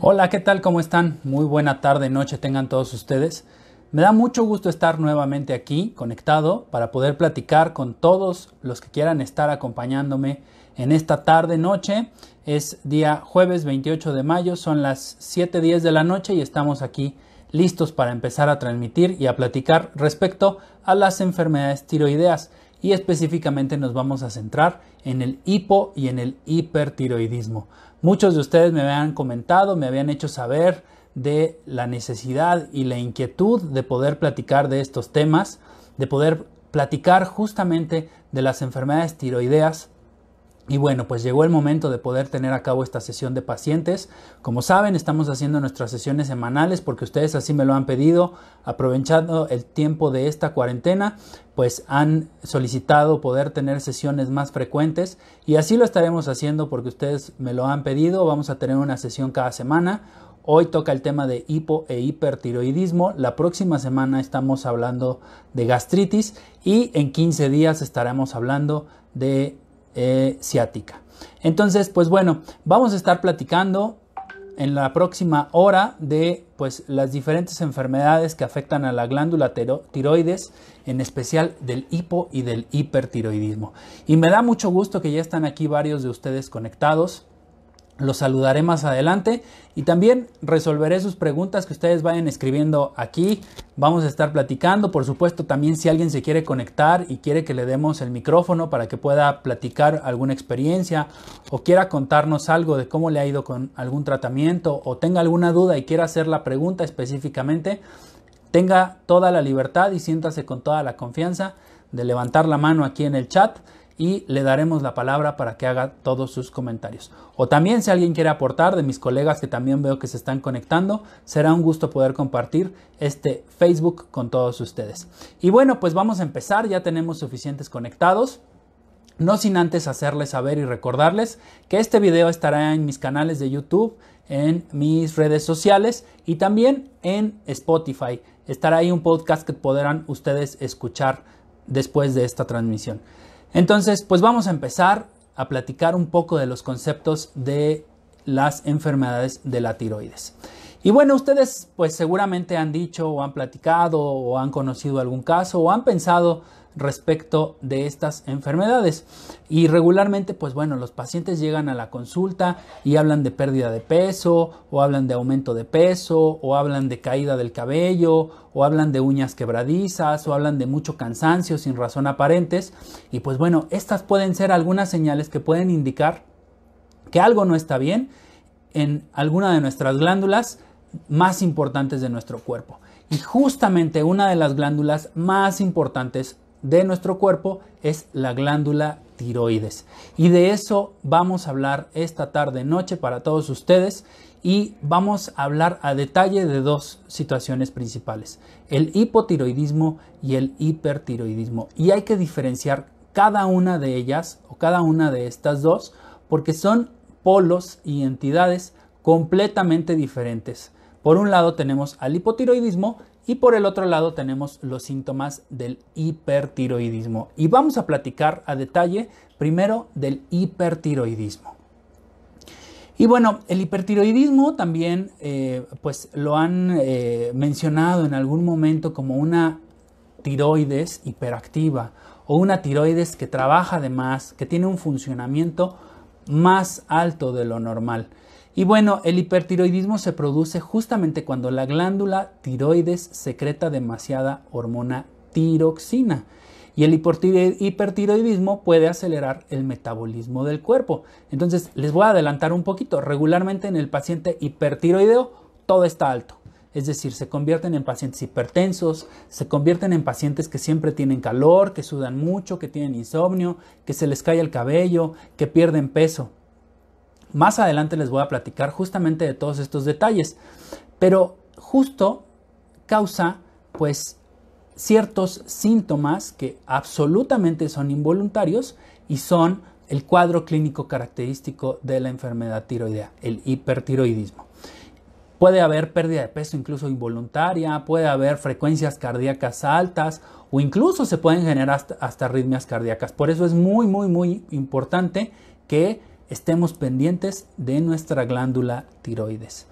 Hola, ¿qué tal? ¿Cómo están? Muy buena tarde, noche tengan todos ustedes. Me da mucho gusto estar nuevamente aquí, conectado, para poder platicar con todos los que quieran estar acompañándome en esta tarde, noche. Es día jueves 28 de mayo, son las 7.10 de la noche y estamos aquí listos para empezar a transmitir y a platicar respecto a las enfermedades tiroideas y específicamente nos vamos a centrar en el hipo y en el hipertiroidismo. Muchos de ustedes me habían comentado, me habían hecho saber de la necesidad y la inquietud de poder platicar de estos temas, de poder platicar justamente de las enfermedades tiroideas y bueno, pues llegó el momento de poder tener a cabo esta sesión de pacientes. Como saben, estamos haciendo nuestras sesiones semanales porque ustedes así me lo han pedido, aprovechando el tiempo de esta cuarentena, pues han solicitado poder tener sesiones más frecuentes y así lo estaremos haciendo porque ustedes me lo han pedido. Vamos a tener una sesión cada semana. Hoy toca el tema de hipo e hipertiroidismo. La próxima semana estamos hablando de gastritis y en 15 días estaremos hablando de eh, ciática. Entonces, pues bueno, vamos a estar platicando en la próxima hora de pues, las diferentes enfermedades que afectan a la glándula tiroides, en especial del hipo y del hipertiroidismo. Y me da mucho gusto que ya están aquí varios de ustedes conectados. Los saludaré más adelante y también resolveré sus preguntas que ustedes vayan escribiendo aquí. Vamos a estar platicando, por supuesto, también si alguien se quiere conectar y quiere que le demos el micrófono para que pueda platicar alguna experiencia o quiera contarnos algo de cómo le ha ido con algún tratamiento o tenga alguna duda y quiera hacer la pregunta específicamente, tenga toda la libertad y siéntase con toda la confianza de levantar la mano aquí en el chat y le daremos la palabra para que haga todos sus comentarios. O también si alguien quiere aportar de mis colegas que también veo que se están conectando, será un gusto poder compartir este Facebook con todos ustedes. Y bueno, pues vamos a empezar, ya tenemos suficientes conectados. No sin antes hacerles saber y recordarles que este video estará en mis canales de YouTube, en mis redes sociales y también en Spotify. Estará ahí un podcast que podrán ustedes escuchar después de esta transmisión. Entonces, pues vamos a empezar a platicar un poco de los conceptos de las enfermedades de la tiroides. Y bueno, ustedes pues seguramente han dicho o han platicado o han conocido algún caso o han pensado respecto de estas enfermedades. Y regularmente, pues bueno, los pacientes llegan a la consulta y hablan de pérdida de peso, o hablan de aumento de peso, o hablan de caída del cabello, o hablan de uñas quebradizas, o hablan de mucho cansancio sin razón aparentes. Y pues bueno, estas pueden ser algunas señales que pueden indicar que algo no está bien en alguna de nuestras glándulas más importantes de nuestro cuerpo. Y justamente una de las glándulas más importantes de nuestro cuerpo es la glándula tiroides. Y de eso vamos a hablar esta tarde noche para todos ustedes y vamos a hablar a detalle de dos situaciones principales, el hipotiroidismo y el hipertiroidismo. Y hay que diferenciar cada una de ellas o cada una de estas dos porque son polos y entidades completamente diferentes. Por un lado tenemos al hipotiroidismo y por el otro lado tenemos los síntomas del hipertiroidismo. Y vamos a platicar a detalle primero del hipertiroidismo. Y bueno, el hipertiroidismo también eh, pues lo han eh, mencionado en algún momento como una tiroides hiperactiva o una tiroides que trabaja de más, que tiene un funcionamiento más alto de lo normal. Y bueno, el hipertiroidismo se produce justamente cuando la glándula tiroides secreta demasiada hormona tiroxina. Y el hipertiroidismo puede acelerar el metabolismo del cuerpo. Entonces, les voy a adelantar un poquito. Regularmente en el paciente hipertiroideo todo está alto. Es decir, se convierten en pacientes hipertensos, se convierten en pacientes que siempre tienen calor, que sudan mucho, que tienen insomnio, que se les cae el cabello, que pierden peso. Más adelante les voy a platicar justamente de todos estos detalles, pero justo causa pues ciertos síntomas que absolutamente son involuntarios y son el cuadro clínico característico de la enfermedad tiroidea, el hipertiroidismo. Puede haber pérdida de peso incluso involuntaria, puede haber frecuencias cardíacas altas o incluso se pueden generar hasta, hasta arritmias cardíacas. Por eso es muy, muy, muy importante que estemos pendientes de nuestra glándula tiroides.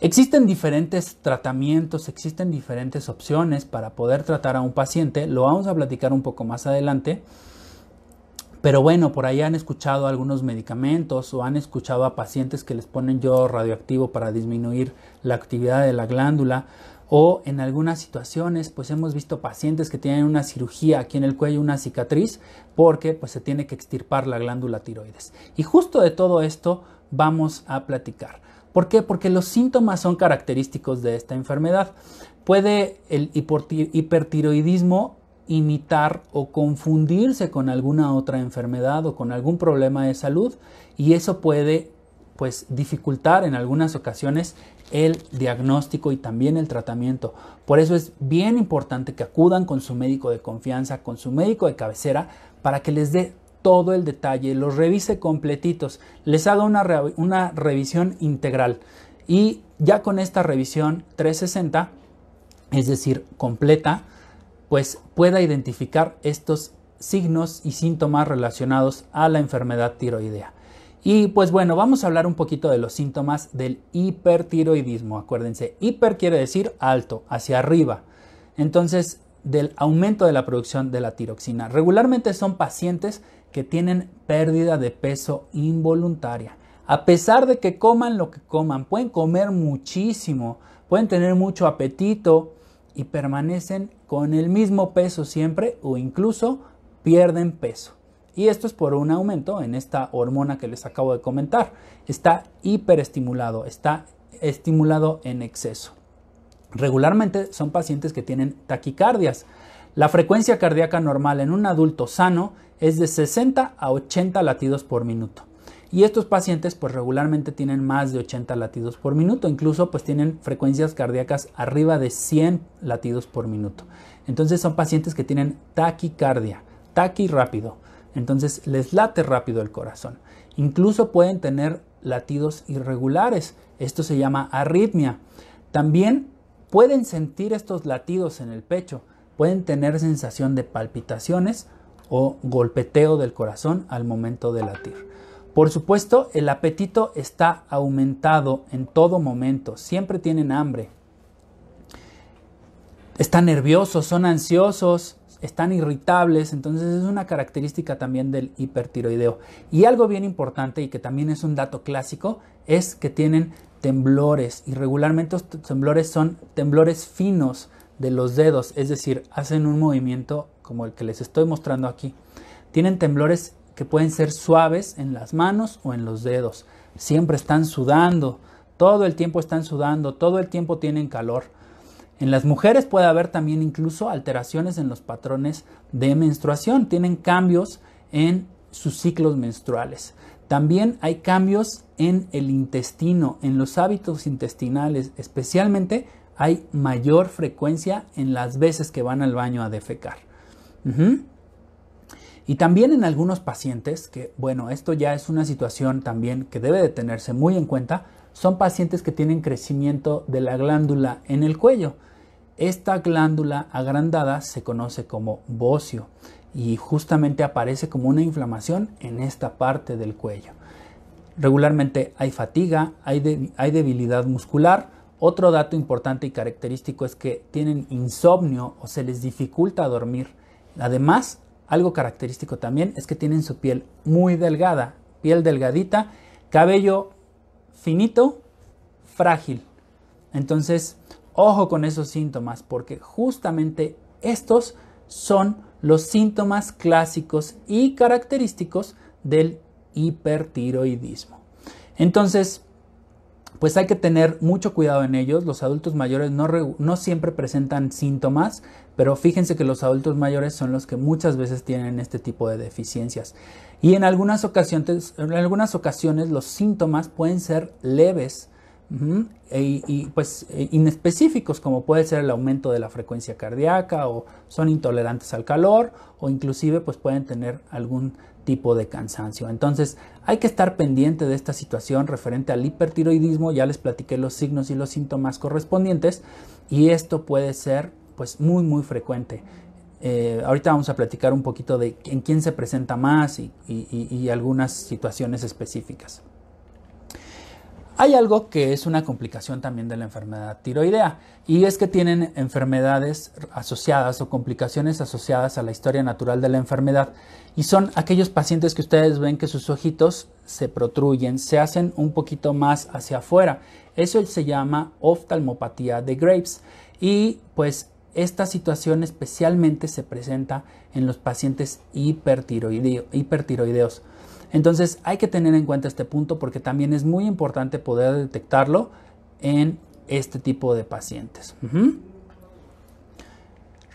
Existen diferentes tratamientos, existen diferentes opciones para poder tratar a un paciente, lo vamos a platicar un poco más adelante, pero bueno, por ahí han escuchado algunos medicamentos o han escuchado a pacientes que les ponen yo radioactivo para disminuir la actividad de la glándula o en algunas situaciones pues hemos visto pacientes que tienen una cirugía aquí en el cuello, una cicatriz, porque pues se tiene que extirpar la glándula tiroides. Y justo de todo esto vamos a platicar. ¿Por qué? Porque los síntomas son característicos de esta enfermedad. Puede el hipertiroidismo imitar o confundirse con alguna otra enfermedad o con algún problema de salud y eso puede pues dificultar en algunas ocasiones el diagnóstico y también el tratamiento. Por eso es bien importante que acudan con su médico de confianza, con su médico de cabecera, para que les dé todo el detalle, los revise completitos, les haga una, una revisión integral. Y ya con esta revisión 360, es decir, completa, pues pueda identificar estos signos y síntomas relacionados a la enfermedad tiroidea. Y pues bueno, vamos a hablar un poquito de los síntomas del hipertiroidismo. Acuérdense, hiper quiere decir alto, hacia arriba. Entonces, del aumento de la producción de la tiroxina. Regularmente son pacientes que tienen pérdida de peso involuntaria. A pesar de que coman lo que coman, pueden comer muchísimo, pueden tener mucho apetito y permanecen con el mismo peso siempre o incluso pierden peso. Y esto es por un aumento en esta hormona que les acabo de comentar. Está hiperestimulado, está estimulado en exceso. Regularmente son pacientes que tienen taquicardias. La frecuencia cardíaca normal en un adulto sano es de 60 a 80 latidos por minuto. Y estos pacientes pues regularmente tienen más de 80 latidos por minuto, incluso pues tienen frecuencias cardíacas arriba de 100 latidos por minuto. Entonces son pacientes que tienen taquicardia, taqui rápido. Entonces les late rápido el corazón. Incluso pueden tener latidos irregulares. Esto se llama arritmia. También pueden sentir estos latidos en el pecho. Pueden tener sensación de palpitaciones o golpeteo del corazón al momento de latir. Por supuesto, el apetito está aumentado en todo momento. Siempre tienen hambre. Están nerviosos, son ansiosos, están irritables, entonces es una característica también del hipertiroideo. Y algo bien importante y que también es un dato clásico es que tienen temblores y regularmente estos temblores son temblores finos de los dedos, es decir, hacen un movimiento como el que les estoy mostrando aquí. Tienen temblores que pueden ser suaves en las manos o en los dedos. Siempre están sudando, todo el tiempo están sudando, todo el tiempo tienen calor. En las mujeres puede haber también incluso alteraciones en los patrones de menstruación, tienen cambios en sus ciclos menstruales. También hay cambios en el intestino, en los hábitos intestinales, especialmente hay mayor frecuencia en las veces que van al baño a defecar. Y también en algunos pacientes, que bueno, esto ya es una situación también que debe de tenerse muy en cuenta, son pacientes que tienen crecimiento de la glándula en el cuello. Esta glándula agrandada se conoce como bocio y justamente aparece como una inflamación en esta parte del cuello. Regularmente hay fatiga, hay, hay debilidad muscular. Otro dato importante y característico es que tienen insomnio o se les dificulta dormir. Además, algo característico también es que tienen su piel muy delgada, piel delgadita, cabello finito, frágil. Entonces, Ojo con esos síntomas porque justamente estos son los síntomas clásicos y característicos del hipertiroidismo. Entonces, pues hay que tener mucho cuidado en ellos. Los adultos mayores no, no, siempre presentan síntomas, pero fíjense que los adultos mayores son los que muchas veces tienen este tipo de deficiencias. Y en algunas ocasiones, en algunas ocasiones los síntomas pueden ser leves e, y, pues e, inespecíficos como puede ser el aumento de la frecuencia cardíaca o son intolerantes al calor o inclusive pues pueden tener algún tipo de cansancio. Entonces hay que estar pendiente de esta situación referente al hipertiroidismo, ya les platiqué los signos y los síntomas correspondientes y esto puede ser pues muy muy frecuente. Eh, ahorita vamos a platicar un poquito de en quién se presenta más y algunas situaciones específicas. Hay algo que es una complicación también de la enfermedad tiroidea y es que tienen enfermedades asociadas o complicaciones asociadas a la historia natural de la enfermedad y son aquellos pacientes que ustedes ven que sus ojitos se protruyen, se hacen un poquito más hacia afuera. Eso se llama oftalmopatía de Graves y pues esta situación especialmente se presenta en los pacientes hipertiroideos. Entonces hay que tener en cuenta este punto porque también es muy importante poder detectarlo en este tipo de pacientes.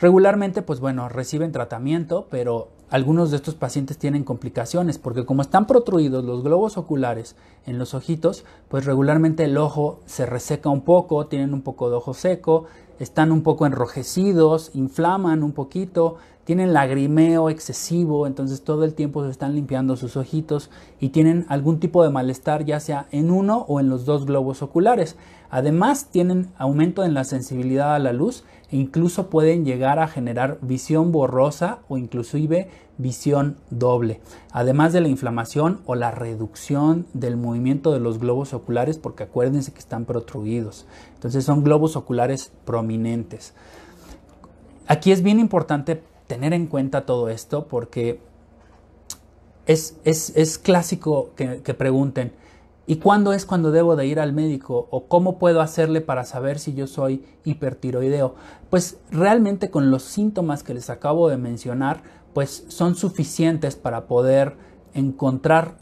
Regularmente, pues bueno, reciben tratamiento, pero algunos de estos pacientes tienen complicaciones porque como están protruidos los globos oculares en los ojitos, pues regularmente el ojo se reseca un poco, tienen un poco de ojo seco, están un poco enrojecidos, inflaman un poquito, tienen lagrimeo excesivo, entonces todo el tiempo se están limpiando sus ojitos y tienen algún tipo de malestar ya sea en uno o en los dos globos oculares. Además tienen aumento en la sensibilidad a la luz e incluso pueden llegar a generar visión borrosa o inclusive visión doble, además de la inflamación o la reducción del movimiento de los globos oculares porque acuérdense que están protruidos. Entonces son globos oculares prominentes. Aquí es bien importante tener en cuenta todo esto porque es, clásico que, que, pregunten, ¿y cuándo es cuando debo de ir al médico? ¿O cómo puedo hacerle para saber si yo soy hipertiroideo? Pues realmente con los síntomas que les acabo de mencionar, pues son suficientes para poder encontrar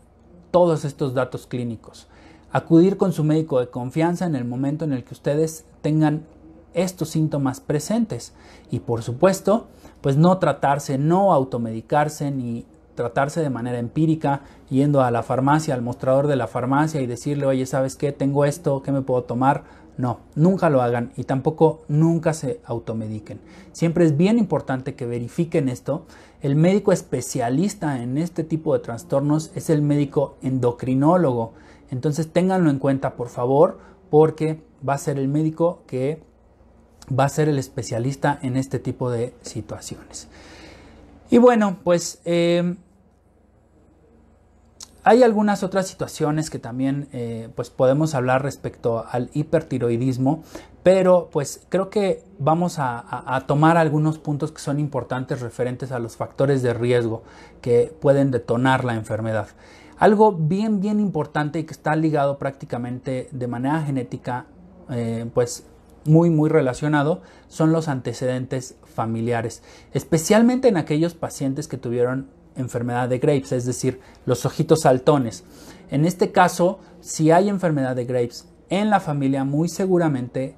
todos estos datos clínicos. Acudir con su médico de confianza en el momento en el que ustedes tengan estos síntomas presentes. Y por supuesto, pues no tratarse, no automedicarse ni tratarse de manera empírica, yendo a la farmacia, al mostrador de la farmacia y decirle, oye, ¿sabes qué? Tengo esto, ¿qué me puedo tomar? No, nunca lo hagan y tampoco nunca se automediquen. Siempre es bien importante que verifiquen esto. El médico especialista en este tipo de trastornos es el médico endocrinólogo. Entonces ténganlo en cuenta, por favor, porque va a ser el médico que va a ser el especialista en este tipo de situaciones. Y bueno, pues eh, hay algunas otras situaciones que también eh, pues podemos hablar respecto al hipertiroidismo, pero pues creo que vamos a, tomar algunos puntos que son importantes referentes a los factores de riesgo que pueden detonar la enfermedad. Algo bien, bien importante y que está ligado prácticamente de manera genética, eh, pues muy muy relacionado son los antecedentes familiares, especialmente en aquellos pacientes que tuvieron enfermedad de Graves, es decir, los ojitos saltones. En este caso, si hay enfermedad de Graves en la familia, muy seguramente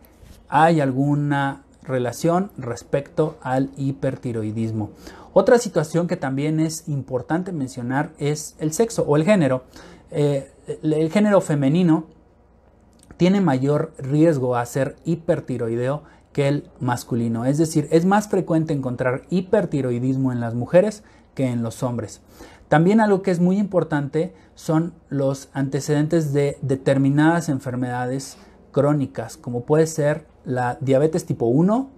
hay alguna relación respecto al hipertiroidismo. Otra situación que también es importante mencionar es el sexo o el género. Eh, el género femenino tiene mayor riesgo a ser hipertiroideo que el masculino. Es decir, es más frecuente encontrar hipertiroidismo en las mujeres que en los hombres. También algo que es muy importante son los antecedentes de determinadas enfermedades crónicas, como puede ser la diabetes tipo 1,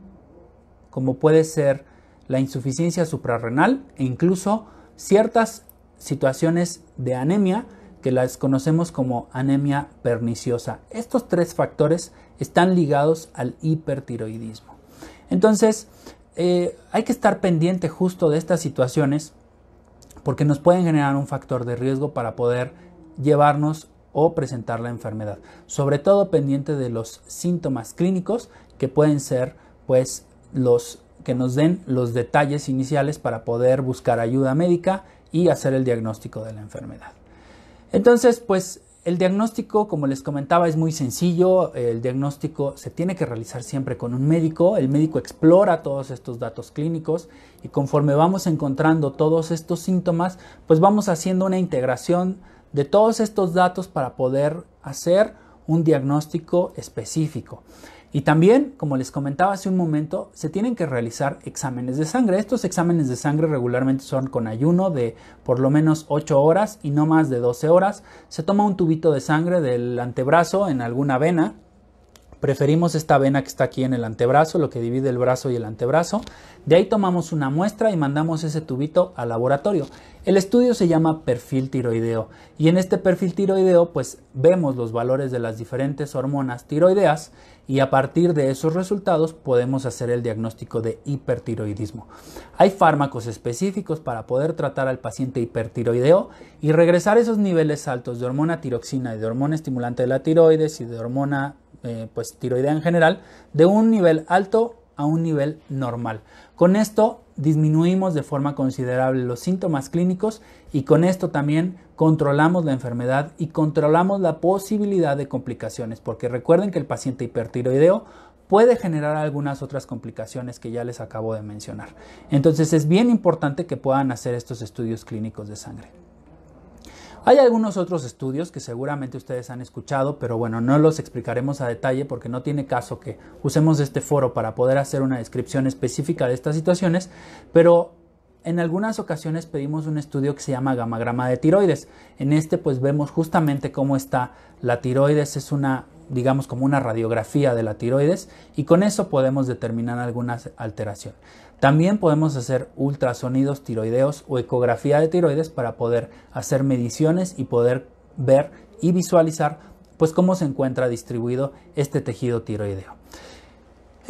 como puede ser la insuficiencia suprarrenal e incluso ciertas situaciones de anemia que las conocemos como anemia perniciosa. Estos tres factores están ligados al hipertiroidismo. Entonces, eh, hay que estar pendiente justo de estas situaciones porque nos pueden generar un factor de riesgo para poder llevarnos o presentar la enfermedad. Sobre todo pendiente de los síntomas clínicos que pueden ser pues los que nos den los detalles iniciales para poder buscar ayuda médica y hacer el diagnóstico de la enfermedad. Entonces, pues el diagnóstico, como les comentaba, es muy sencillo. El diagnóstico se tiene que realizar siempre con un médico. El médico explora todos estos datos clínicos y conforme vamos encontrando todos estos síntomas, pues vamos haciendo una integración de todos estos datos para poder hacer un diagnóstico específico. Y también, como les comentaba hace un momento, se tienen que realizar exámenes de sangre. Estos exámenes de sangre regularmente son con ayuno de por lo menos 8 horas y no más de 12 horas. Se toma un tubito de sangre del antebrazo en alguna vena. Preferimos esta vena que está aquí en el antebrazo, lo que divide el brazo y el antebrazo. De ahí tomamos una muestra y mandamos ese tubito al laboratorio. El estudio se llama perfil tiroideo y en este perfil tiroideo pues vemos los valores de las diferentes hormonas tiroideas y a partir de esos resultados podemos hacer el diagnóstico de hipertiroidismo. Hay fármacos específicos para poder tratar al paciente hipertiroideo y regresar esos niveles altos de hormona tiroxina y de hormona estimulante de la tiroides y de hormona eh, pues, tiroidea en general de un nivel alto a un nivel normal. Con esto disminuimos de forma considerable los síntomas clínicos y con esto también controlamos la enfermedad y controlamos la posibilidad de complicaciones, porque recuerden que el paciente hipertiroideo puede generar algunas otras complicaciones que ya les acabo de mencionar. Entonces es bien importante que puedan hacer estos estudios clínicos de sangre. Hay algunos otros estudios que seguramente ustedes han escuchado, pero bueno, no los explicaremos a detalle porque no tiene caso que usemos este foro para poder hacer una descripción específica de estas situaciones, pero en algunas ocasiones pedimos un estudio que se llama gamagrama de tiroides. En este pues vemos justamente cómo está la tiroides, es una digamos como una radiografía de la tiroides y con eso podemos determinar alguna alteración. También podemos hacer ultrasonidos tiroideos o ecografía de tiroides para poder hacer mediciones y poder ver y visualizar pues cómo se encuentra distribuido este tejido tiroideo.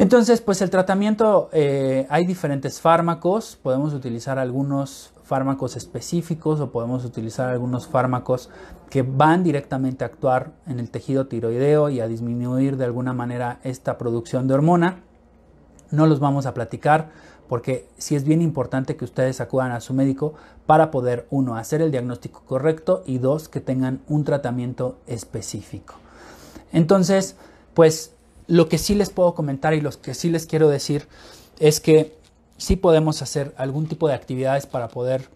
Entonces, pues el tratamiento, eh, hay diferentes fármacos, podemos utilizar algunos fármacos específicos o podemos utilizar algunos fármacos que van directamente a actuar en el tejido tiroideo y a disminuir de alguna manera esta producción de hormona. No los vamos a platicar porque sí es bien importante que ustedes acudan a su médico para poder, uno, hacer el diagnóstico correcto y dos, que tengan un tratamiento específico. Entonces, pues lo que sí les puedo comentar y lo que sí les quiero decir es que sí podemos hacer algún tipo de actividades para poder,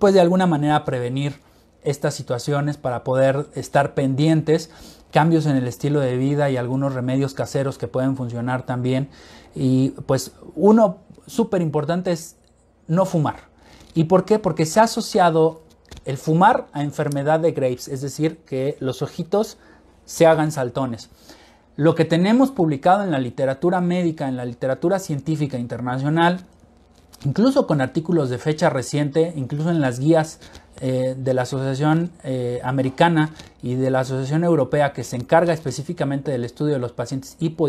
pues de alguna manera prevenir estas situaciones, para poder estar pendientes, cambios en el estilo de vida y algunos remedios caseros que pueden funcionar también. Y pues uno súper importante es no fumar. ¿Y por qué? Porque se ha asociado el fumar a enfermedad de Graves, es decir, que los ojitos se hagan saltones. Lo que tenemos publicado en la literatura médica, en la literatura científica internacional, incluso con artículos de fecha reciente, incluso en las guías eh, de la Asociación eh, Americana y de la Asociación Europea que se encarga específicamente del estudio de los pacientes hipo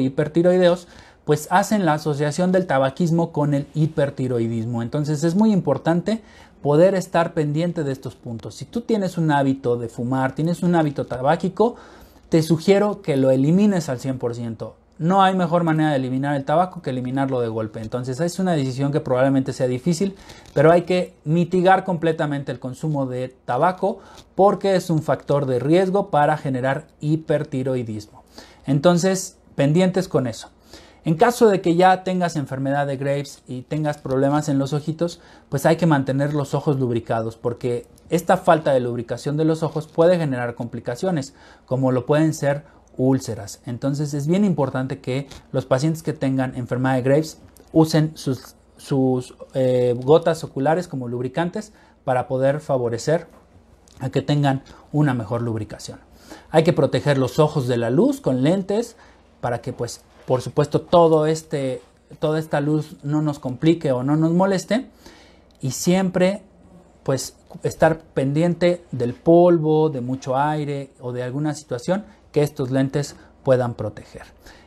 pues hacen la asociación del tabaquismo con el hipertiroidismo. Entonces es muy importante poder estar pendiente de estos puntos. Si tú tienes un hábito de fumar, tienes un hábito tabáquico, te sugiero que lo elimines al 100%. No hay mejor manera de eliminar el tabaco que eliminarlo de golpe. Entonces es una decisión que probablemente sea difícil, pero hay que mitigar completamente el consumo de tabaco porque es un factor de riesgo para generar hipertiroidismo. Entonces, pendientes con eso. En caso de que ya tengas enfermedad de Graves y tengas problemas en los ojitos, pues hay que mantener los ojos lubricados porque esta falta de lubricación de los ojos puede generar complicaciones, como lo pueden ser úlceras. Entonces es bien importante que los pacientes que tengan enfermedad de Graves usen sus, eh, gotas oculares como lubricantes para poder favorecer a que tengan una mejor lubricación. Hay que proteger los ojos de la luz con lentes para que pues por supuesto todo este, toda esta luz no nos complique o no nos moleste y siempre pues estar pendiente del polvo, de mucho aire o de alguna situación que estos lentes puedan proteger.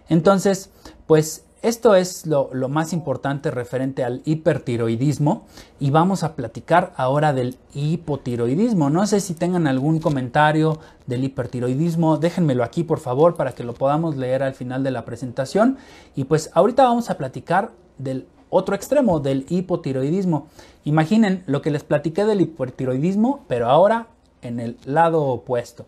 Entonces, pues esto es lo, más importante referente al hipertiroidismo y vamos a platicar ahora del hipotiroidismo. No sé si tengan algún comentario del hipertiroidismo, déjenmelo aquí por favor para que lo podamos leer al final de la presentación. Y pues ahorita vamos a platicar del otro extremo, del hipotiroidismo. Imaginen lo que les platiqué del hipertiroidismo, pero ahora en el lado opuesto.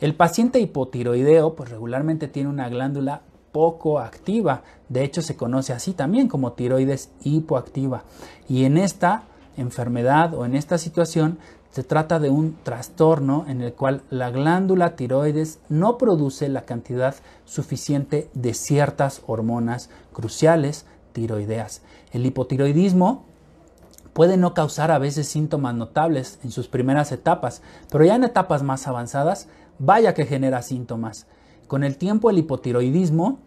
El paciente hipotiroideo pues regularmente tiene una glándula poco activa. De hecho, se conoce así también como tiroides hipoactiva. Y en esta enfermedad o en esta situación se trata de un trastorno en el cual la glándula tiroides no produce la cantidad suficiente de ciertas hormonas cruciales tiroideas. El hipotiroidismo puede no causar a veces síntomas notables en sus primeras etapas, pero ya en etapas más avanzadas, vaya que genera síntomas. Con el tiempo el hipotiroidismo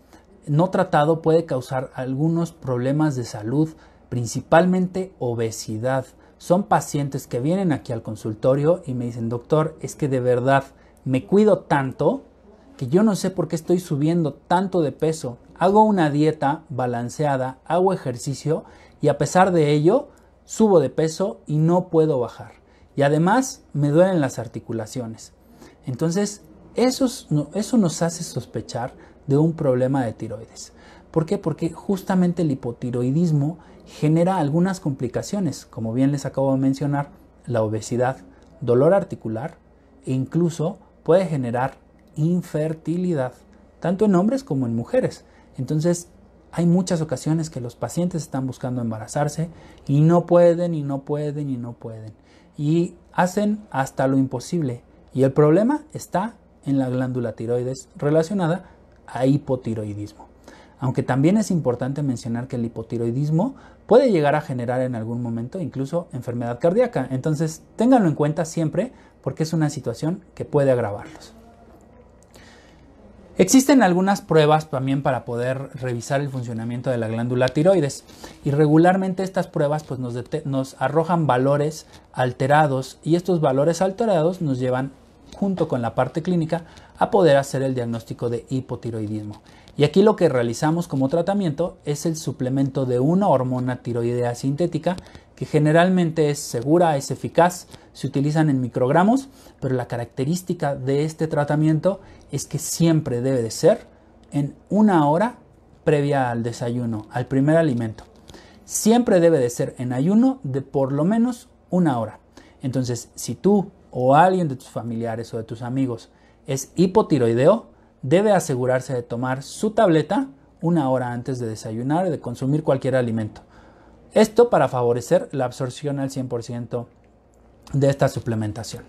no tratado puede causar algunos problemas de salud, principalmente obesidad. Son pacientes que vienen aquí al consultorio y me dicen, doctor, es que de verdad me cuido tanto que yo no sé por qué estoy subiendo tanto de peso. Hago una dieta balanceada, hago ejercicio y a pesar de ello subo de peso y no puedo bajar. Y además me duelen las articulaciones. Entonces, eso, eso nos hace sospechar de un problema de tiroides. ¿Por qué? Porque justamente el hipotiroidismo genera algunas complicaciones, como bien les acabo de mencionar, la obesidad, dolor articular e incluso puede generar infertilidad, tanto en hombres como en mujeres. Entonces, hay muchas ocasiones que los pacientes están buscando embarazarse y no pueden y no pueden y no pueden. Y hacen hasta lo imposible. Y el problema está en la glándula tiroides relacionada a hipotiroidismo. Aunque también es importante mencionar que el hipotiroidismo puede llegar a generar en algún momento incluso enfermedad cardíaca. Entonces, ténganlo en cuenta siempre porque es una situación que puede agravarlos. Existen algunas pruebas también para poder revisar el funcionamiento de la glándula tiroides y regularmente estas pruebas pues, nos, nos arrojan valores alterados y estos valores alterados nos llevan junto con la parte clínica a poder hacer el diagnóstico de hipotiroidismo. Y aquí lo que realizamos como tratamiento es el suplemento de una hormona tiroidea sintética que generalmente es segura, es eficaz, se utilizan en microgramos, pero la característica de este tratamiento es que siempre debe de ser en una hora previa al desayuno, al primer alimento. Siempre debe de ser en ayuno de por lo menos una hora. Entonces, si tú o alguien de tus familiares o de tus amigos es hipotiroideo, debe asegurarse de tomar su tableta una hora antes de desayunar o de consumir cualquier alimento. Esto para favorecer la absorción al 100% de esta suplementación.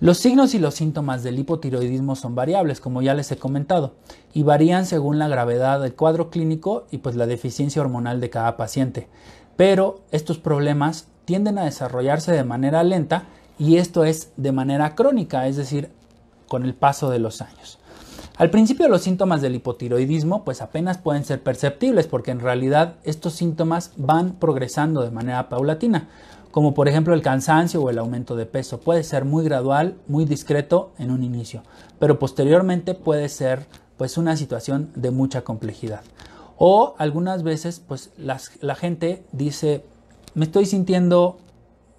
Los signos y los síntomas del hipotiroidismo son variables, como ya les he comentado, y varían según la gravedad del cuadro clínico y pues la deficiencia hormonal de cada paciente. Pero estos problemas tienden a desarrollarse de manera lenta y esto es de manera crónica, es decir, con el paso de los años. Al principio los síntomas del hipotiroidismo pues apenas pueden ser perceptibles porque en realidad estos síntomas van progresando de manera paulatina, como por ejemplo el cansancio o el aumento de peso. Puede ser muy gradual, muy discreto en un inicio, pero posteriormente puede ser pues una situación de mucha complejidad. O algunas veces pues la gente dice me estoy sintiendo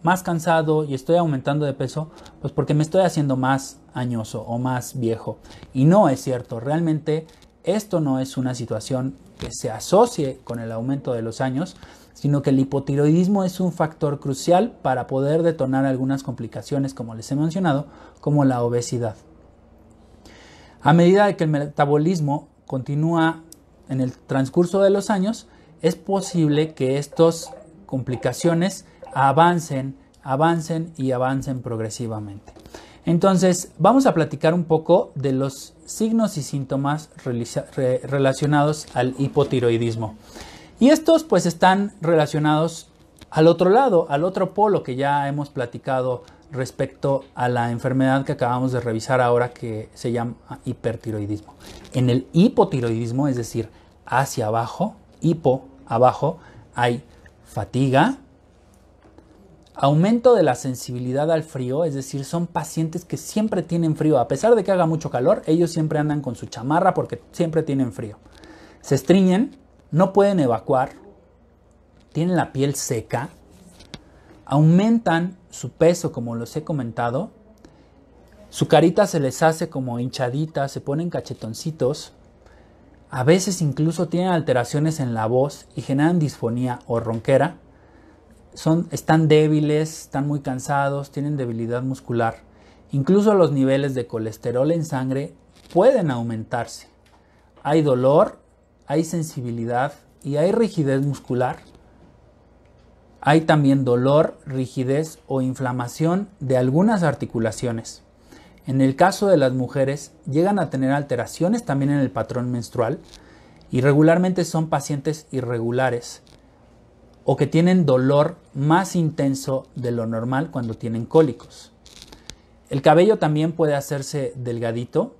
más cansado y estoy aumentando de peso, pues porque me estoy haciendo más añoso o más viejo. Y no es cierto, realmente esto no es una situación que se asocie con el aumento de los años, sino que el hipotiroidismo es un factor crucial para poder detonar algunas complicaciones, como les he mencionado, como la obesidad. A medida que el metabolismo continúa en el transcurso de los años, es posible que estas complicaciones avancen, avancen y avancen progresivamente. Entonces, vamos a platicar un poco de los signos y síntomas relacionados al hipotiroidismo. Y estos pues están relacionados al otro lado, al otro polo que ya hemos platicado respecto a la enfermedad que acabamos de revisar ahora que se llama hipertiroidismo. En el hipotiroidismo, es decir, hacia abajo, hipo abajo, hay fatiga, aumento de la sensibilidad al frío, es decir, son pacientes que siempre tienen frío, a pesar de que haga mucho calor, ellos siempre andan con su chamarra porque siempre tienen frío. Se estriñen, no pueden evacuar, tienen la piel seca, aumentan su peso como los he comentado, su carita se les hace como hinchadita, se ponen cachetoncitos, a veces incluso tienen alteraciones en la voz y generan disfonía o ronquera son, están débiles, están muy cansados, tienen debilidad muscular. Incluso los niveles de colesterol en sangre pueden aumentarse. Hay dolor, hay sensibilidad y hay rigidez muscular. Hay también dolor, rigidez o inflamación de algunas articulaciones. En el caso de las mujeres, llegan a tener alteraciones también en el patrón menstrual y regularmente son pacientes irregulares o que tienen dolor más intenso de lo normal cuando tienen cólicos. El cabello también puede hacerse delgadito.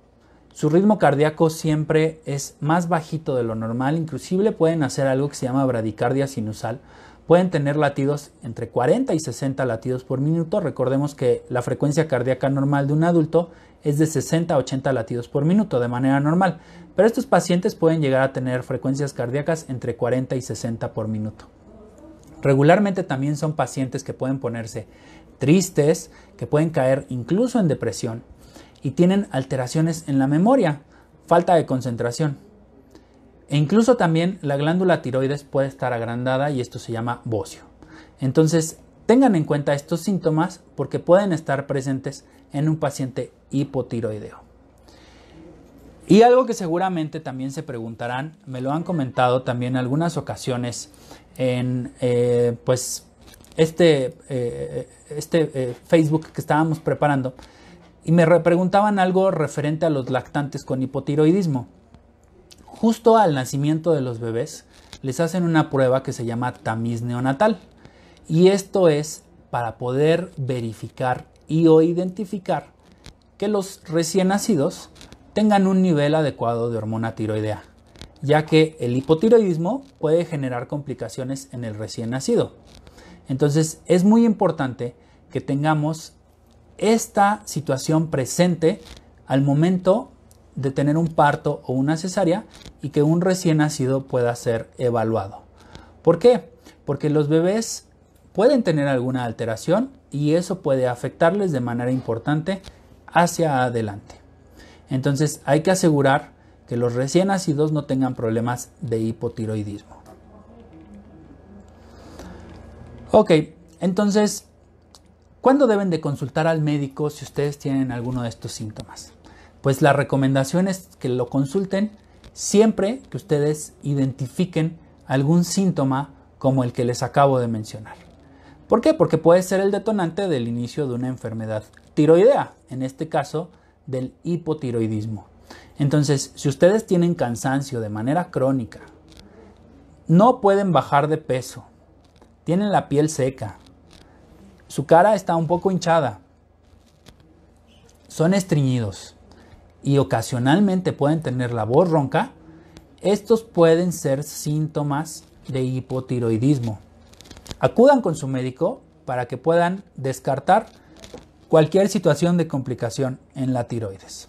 Su ritmo cardíaco siempre es más bajito de lo normal. Inclusive pueden hacer algo que se llama bradicardia sinusal. Pueden tener latidos entre 40 y 60 latidos por minuto. Recordemos que la frecuencia cardíaca normal de un adulto es de 60 a 80 latidos por minuto de manera normal. Pero estos pacientes pueden llegar a tener frecuencias cardíacas entre 40 y 60 por minuto. Regularmente también son pacientes que pueden ponerse tristes, que pueden caer incluso en depresión y tienen alteraciones en la memoria, falta de concentración. E incluso también la glándula tiroides puede estar agrandada y esto se llama bocio. Entonces, tengan en cuenta estos síntomas porque pueden estar presentes en un paciente hipotiroideo. Y algo que seguramente también se preguntarán, me lo han comentado también en algunas ocasiones en eh, pues este, eh, eh, este Facebook que estábamos preparando y me preguntaban algo referente a los lactantes con hipotiroidismo. Justo al nacimiento de los bebés les hacen una prueba que se llama tamiz neonatal y esto es para poder verificar y o identificar que los recién nacidos tengan un nivel adecuado de hormona tiroidea ya que el hipotiroidismo puede generar complicaciones en el recién nacido. Entonces es muy importante que tengamos esta situación presente al momento de tener un parto o una cesárea y que un recién nacido pueda ser evaluado. ¿Por qué? Porque los bebés pueden tener alguna alteración y eso puede afectarles de manera importante hacia adelante. Entonces hay que asegurar que los recién nacidos no tengan problemas de hipotiroidismo. Ok, entonces, ¿cuándo deben de consultar al médico si ustedes tienen alguno de estos síntomas? Pues la recomendación es que lo consulten siempre que ustedes identifiquen algún síntoma como el que les acabo de mencionar. ¿Por qué? Porque puede ser el detonante del inicio de una enfermedad tiroidea, en este caso del hipotiroidismo. Entonces, si ustedes tienen cansancio de manera crónica, no pueden bajar de peso, tienen la piel seca, su cara está un poco hinchada, son estreñidos y ocasionalmente pueden tener la voz ronca, estos pueden ser síntomas de hipotiroidismo. Acudan con su médico para que puedan descartar cualquier situación de complicación en la tiroides.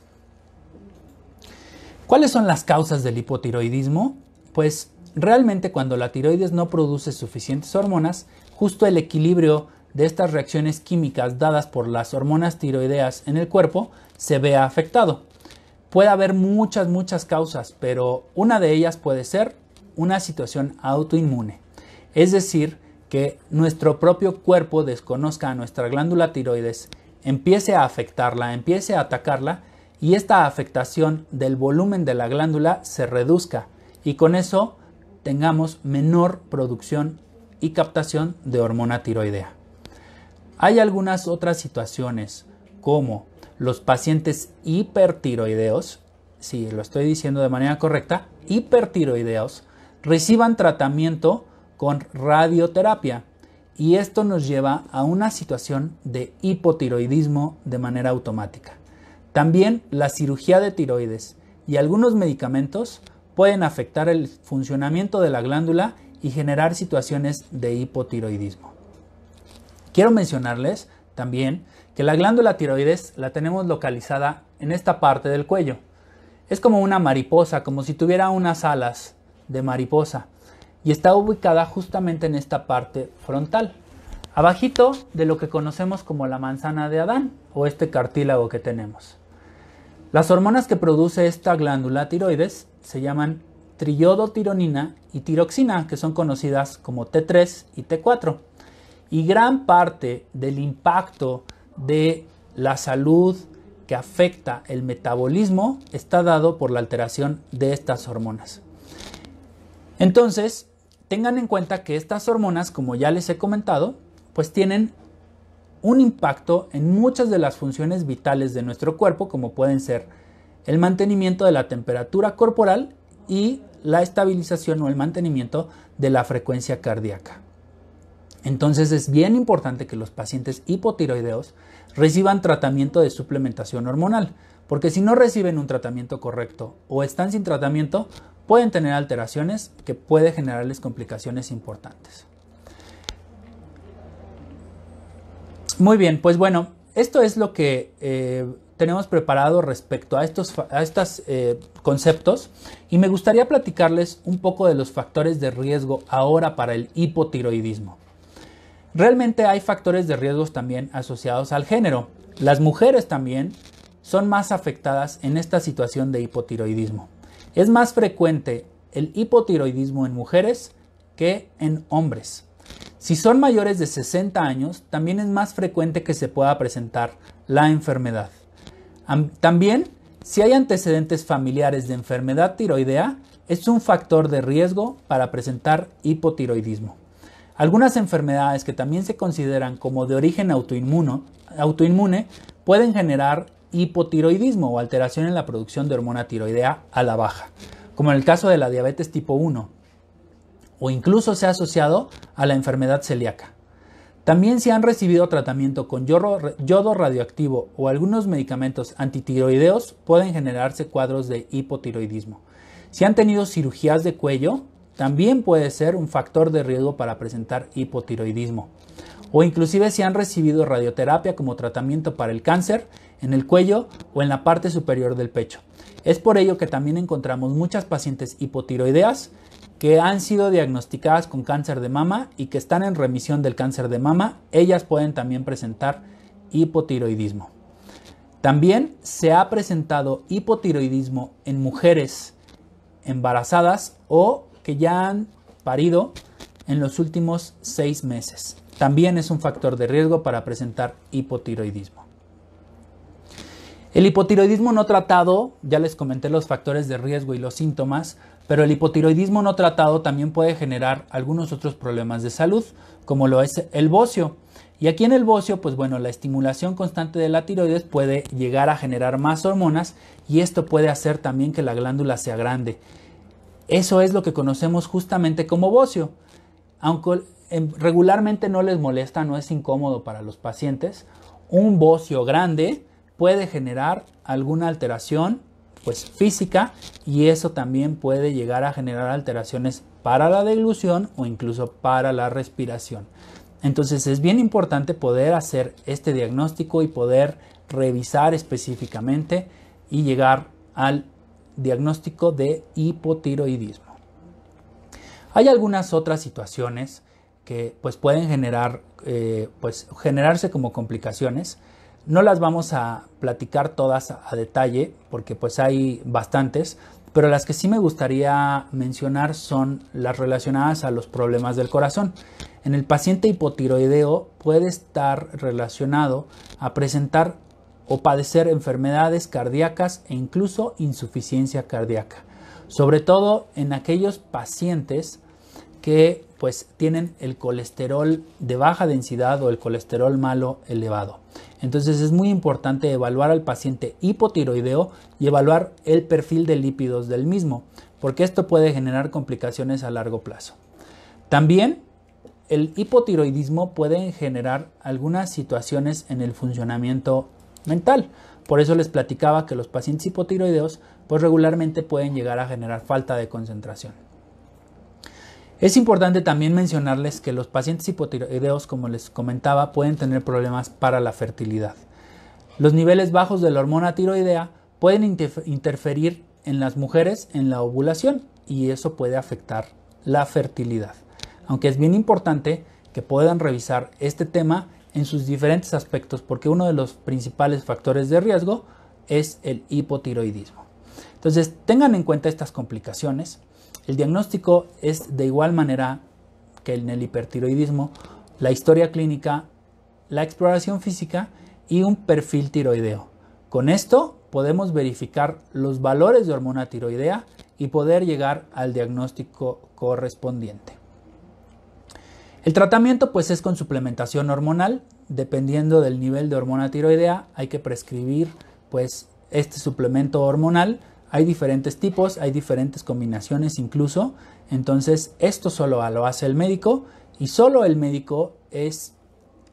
¿Cuáles son las causas del hipotiroidismo? Pues realmente cuando la tiroides no produce suficientes hormonas, justo el equilibrio de estas reacciones químicas dadas por las hormonas tiroideas en el cuerpo se ve afectado. Puede haber muchas, muchas causas, pero una de ellas puede ser una situación autoinmune. Es decir, que nuestro propio cuerpo desconozca a nuestra glándula tiroides, empiece a afectarla, empiece a atacarla y esta afectación del volumen de la glándula se reduzca y con eso tengamos menor producción y captación de hormona tiroidea. Hay algunas otras situaciones como los pacientes hipertiroideos, si lo estoy diciendo de manera correcta, hipertiroideos, reciban tratamiento con radioterapia y esto nos lleva a una situación de hipotiroidismo de manera automática. También la cirugía de tiroides y algunos medicamentos pueden afectar el funcionamiento de la glándula y generar situaciones de hipotiroidismo. Quiero mencionarles también que la glándula tiroides la tenemos localizada en esta parte del cuello. Es como una mariposa, como si tuviera unas alas de mariposa y está ubicada justamente en esta parte frontal, abajito de lo que conocemos como la manzana de Adán o este cartílago que tenemos. Las hormonas que produce esta glándula tiroides se llaman triodotironina y tiroxina, que son conocidas como T3 y T4. Y gran parte del impacto de la salud que afecta el metabolismo está dado por la alteración de estas hormonas. Entonces, tengan en cuenta que estas hormonas, como ya les he comentado, pues tienen un impacto en muchas de las funciones vitales de nuestro cuerpo, como pueden ser el mantenimiento de la temperatura corporal y la estabilización o el mantenimiento de la frecuencia cardíaca. Entonces es bien importante que los pacientes hipotiroideos reciban tratamiento de suplementación hormonal, porque si no reciben un tratamiento correcto o están sin tratamiento, pueden tener alteraciones que puede generarles complicaciones importantes. Muy bien, pues bueno, esto es lo que eh, tenemos preparado respecto a estos a eh, conceptos y me gustaría platicarles un poco de los factores de riesgo ahora para el hipotiroidismo. Realmente hay factores de riesgos también asociados al género. Las mujeres también son más afectadas en esta situación de hipotiroidismo. Es más frecuente el hipotiroidismo en mujeres que en hombres. Si son mayores de 60 años, también es más frecuente que se pueda presentar la enfermedad. También, si hay antecedentes familiares de enfermedad tiroidea, es un factor de riesgo para presentar hipotiroidismo. Algunas enfermedades que también se consideran como de origen autoinmune pueden generar hipotiroidismo o alteración en la producción de hormona tiroidea a la baja, como en el caso de la diabetes tipo 1, o incluso se ha asociado a la enfermedad celíaca. También si han recibido tratamiento con yodo radioactivo o algunos medicamentos antitiroideos pueden generarse cuadros de hipotiroidismo. Si han tenido cirugías de cuello, también puede ser un factor de riesgo para presentar hipotiroidismo. O inclusive si han recibido radioterapia como tratamiento para el cáncer en el cuello o en la parte superior del pecho. Es por ello que también encontramos muchas pacientes hipotiroideas que han sido diagnosticadas con cáncer de mama y que están en remisión del cáncer de mama, ellas pueden también presentar hipotiroidismo. También se ha presentado hipotiroidismo en mujeres embarazadas o que ya han parido en los últimos seis meses. También es un factor de riesgo para presentar hipotiroidismo. El hipotiroidismo no tratado, ya les comenté los factores de riesgo y los síntomas, pero el hipotiroidismo no tratado también puede generar algunos otros problemas de salud, como lo es el bocio. Y aquí en el bocio, pues bueno, la estimulación constante de la tiroides puede llegar a generar más hormonas y esto puede hacer también que la glándula sea grande. Eso es lo que conocemos justamente como bocio. Aunque regularmente no les molesta, no es incómodo para los pacientes, un bocio grande puede generar alguna alteración pues física y eso también puede llegar a generar alteraciones para la deglución o incluso para la respiración. Entonces es bien importante poder hacer este diagnóstico y poder revisar específicamente y llegar al diagnóstico de hipotiroidismo. Hay algunas otras situaciones que pues, pueden generar eh, pues generarse como complicaciones no las vamos a platicar todas a detalle porque pues hay bastantes, pero las que sí me gustaría mencionar son las relacionadas a los problemas del corazón. En el paciente hipotiroideo puede estar relacionado a presentar o padecer enfermedades cardíacas e incluso insuficiencia cardíaca, sobre todo en aquellos pacientes que pues tienen el colesterol de baja densidad o el colesterol malo elevado. Entonces es muy importante evaluar al paciente hipotiroideo y evaluar el perfil de lípidos del mismo, porque esto puede generar complicaciones a largo plazo. También el hipotiroidismo puede generar algunas situaciones en el funcionamiento mental. Por eso les platicaba que los pacientes hipotiroideos pues regularmente pueden llegar a generar falta de concentración. Es importante también mencionarles que los pacientes hipotiroideos, como les comentaba, pueden tener problemas para la fertilidad. Los niveles bajos de la hormona tiroidea pueden interferir en las mujeres en la ovulación y eso puede afectar la fertilidad. Aunque es bien importante que puedan revisar este tema en sus diferentes aspectos porque uno de los principales factores de riesgo es el hipotiroidismo. Entonces tengan en cuenta estas complicaciones, el diagnóstico es de igual manera que en el hipertiroidismo, la historia clínica, la exploración física y un perfil tiroideo. Con esto podemos verificar los valores de hormona tiroidea y poder llegar al diagnóstico correspondiente. El tratamiento pues es con suplementación hormonal, dependiendo del nivel de hormona tiroidea hay que prescribir pues este suplemento hormonal hay diferentes tipos, hay diferentes combinaciones incluso. Entonces, esto solo lo hace el médico y solo el médico es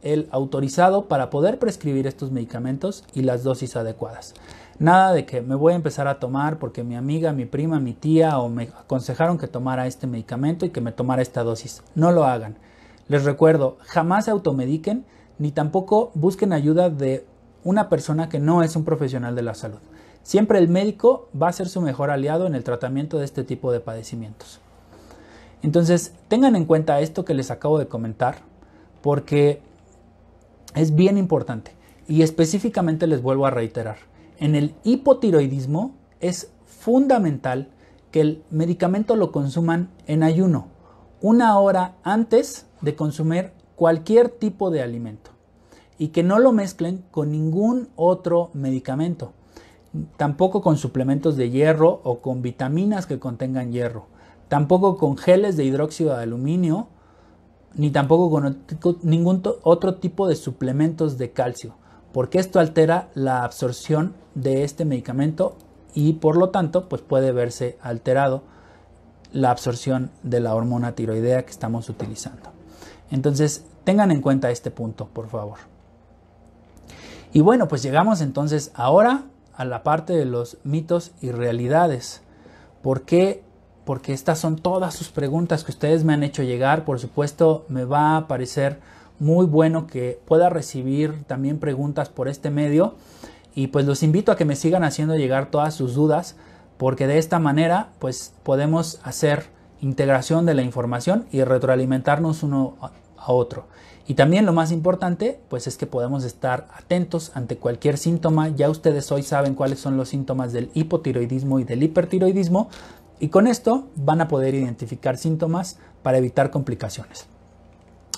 el autorizado para poder prescribir estos medicamentos y las dosis adecuadas. Nada de que me voy a empezar a tomar porque mi amiga, mi prima, mi tía o me aconsejaron que tomara este medicamento y que me tomara esta dosis. No lo hagan. Les recuerdo, jamás se automediquen ni tampoco busquen ayuda de una persona que no es un profesional de la salud. Siempre el médico va a ser su mejor aliado en el tratamiento de este tipo de padecimientos. Entonces, tengan en cuenta esto que les acabo de comentar, porque es bien importante. Y específicamente les vuelvo a reiterar, en el hipotiroidismo es fundamental que el medicamento lo consuman en ayuno, una hora antes de consumir cualquier tipo de alimento y que no lo mezclen con ningún otro medicamento tampoco con suplementos de hierro o con vitaminas que contengan hierro, tampoco con geles de hidróxido de aluminio, ni tampoco con ningún otro tipo de suplementos de calcio, porque esto altera la absorción de este medicamento y por lo tanto pues puede verse alterado la absorción de la hormona tiroidea que estamos utilizando. Entonces, tengan en cuenta este punto, por favor. Y bueno, pues llegamos entonces ahora a la parte de los mitos y realidades. ¿Por qué? Porque estas son todas sus preguntas que ustedes me han hecho llegar. Por supuesto, me va a parecer muy bueno que pueda recibir también preguntas por este medio. Y pues los invito a que me sigan haciendo llegar todas sus dudas, porque de esta manera pues podemos hacer integración de la información y retroalimentarnos uno a otro. Y también lo más importante, pues es que podemos estar atentos ante cualquier síntoma. Ya ustedes hoy saben cuáles son los síntomas del hipotiroidismo y del hipertiroidismo. Y con esto van a poder identificar síntomas para evitar complicaciones.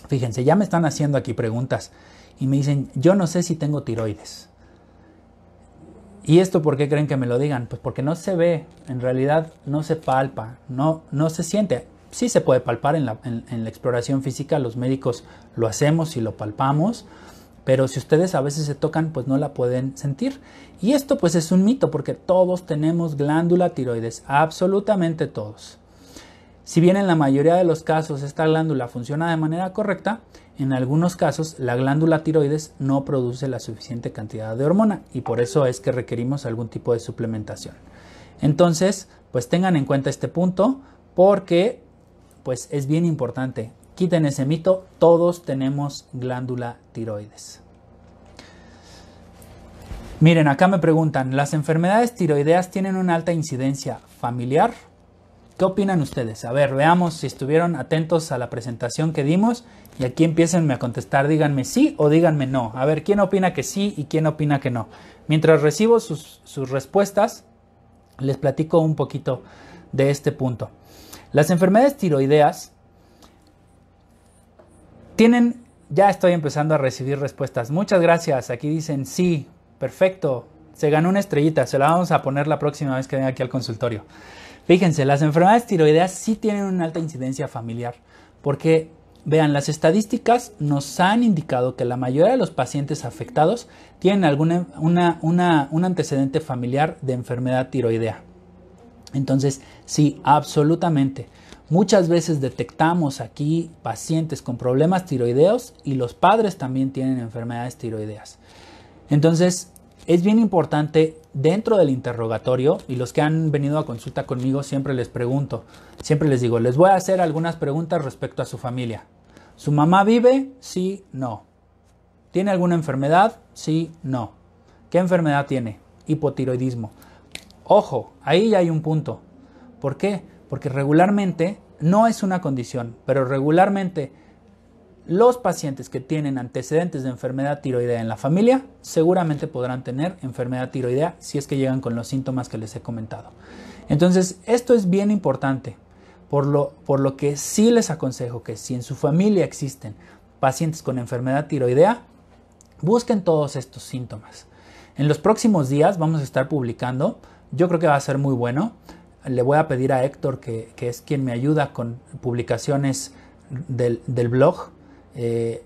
Fíjense, ya me están haciendo aquí preguntas y me dicen, yo no sé si tengo tiroides. ¿Y esto por qué creen que me lo digan? Pues porque no se ve, en realidad no se palpa, no, no se siente sí se puede palpar en la, exploración física, los médicos lo hacemos y lo palpamos, pero si ustedes a veces se tocan, pues no la pueden sentir. Y esto pues es un mito, porque todos tenemos glándula tiroides, absolutamente todos. Si bien en la mayoría de los casos esta glándula funciona de manera correcta, en algunos casos la glándula tiroides no produce la suficiente cantidad de hormona y por eso es que requerimos algún tipo de suplementación. Entonces, pues tengan en cuenta este punto porque pues es bien importante. Quiten ese mito, todos tenemos glándula tiroides. Miren, acá me preguntan, ¿las enfermedades tiroideas tienen una alta incidencia familiar? ¿Qué opinan ustedes? A ver, veamos si estuvieron atentos a la presentación que dimos y aquí empiecen a contestar, díganme sí o díganme no. A ver, ¿quién opina que sí y quién opina que no? Mientras recibo sus, sus respuestas, les platico un poquito de este punto. Las enfermedades tiroideas tienen, ya estoy empezando a recibir respuestas. Muchas gracias. Aquí dicen, sí, perfecto. Se ganó una estrellita. Se la vamos a poner la próxima vez que venga aquí al consultorio. Fíjense, las enfermedades tiroideas sí tienen una alta incidencia familiar. Porque, vean, las estadísticas nos han indicado que la mayoría de los pacientes afectados tienen algún un antecedente familiar de enfermedad tiroidea. Entonces, sí, absolutamente. Muchas veces detectamos aquí pacientes con problemas tiroideos y los padres también tienen enfermedades tiroideas. Entonces, es bien importante dentro del interrogatorio, y los que han venido a consulta conmigo siempre les pregunto, siempre les digo, les voy a hacer algunas preguntas respecto a su familia. ¿Su mamá vive? Sí, no. ¿Tiene alguna enfermedad? Sí, no. ¿Qué enfermedad tiene? Hipotiroidismo. Ojo, ahí ya hay un punto. ¿Por qué? Porque regularmente, no es una condición, pero regularmente los pacientes que tienen antecedentes de enfermedad tiroidea en la familia seguramente podrán tener enfermedad tiroidea si es que llegan con los síntomas que les he comentado. Entonces, esto es bien importante, por lo, por lo que sí les aconsejo que si en su familia existen pacientes con enfermedad tiroidea, busquen todos estos síntomas. En los próximos días vamos a estar publicando yo creo que va a ser muy bueno. Le voy a pedir a Héctor, que, es quien me ayuda con publicaciones del, blog, eh,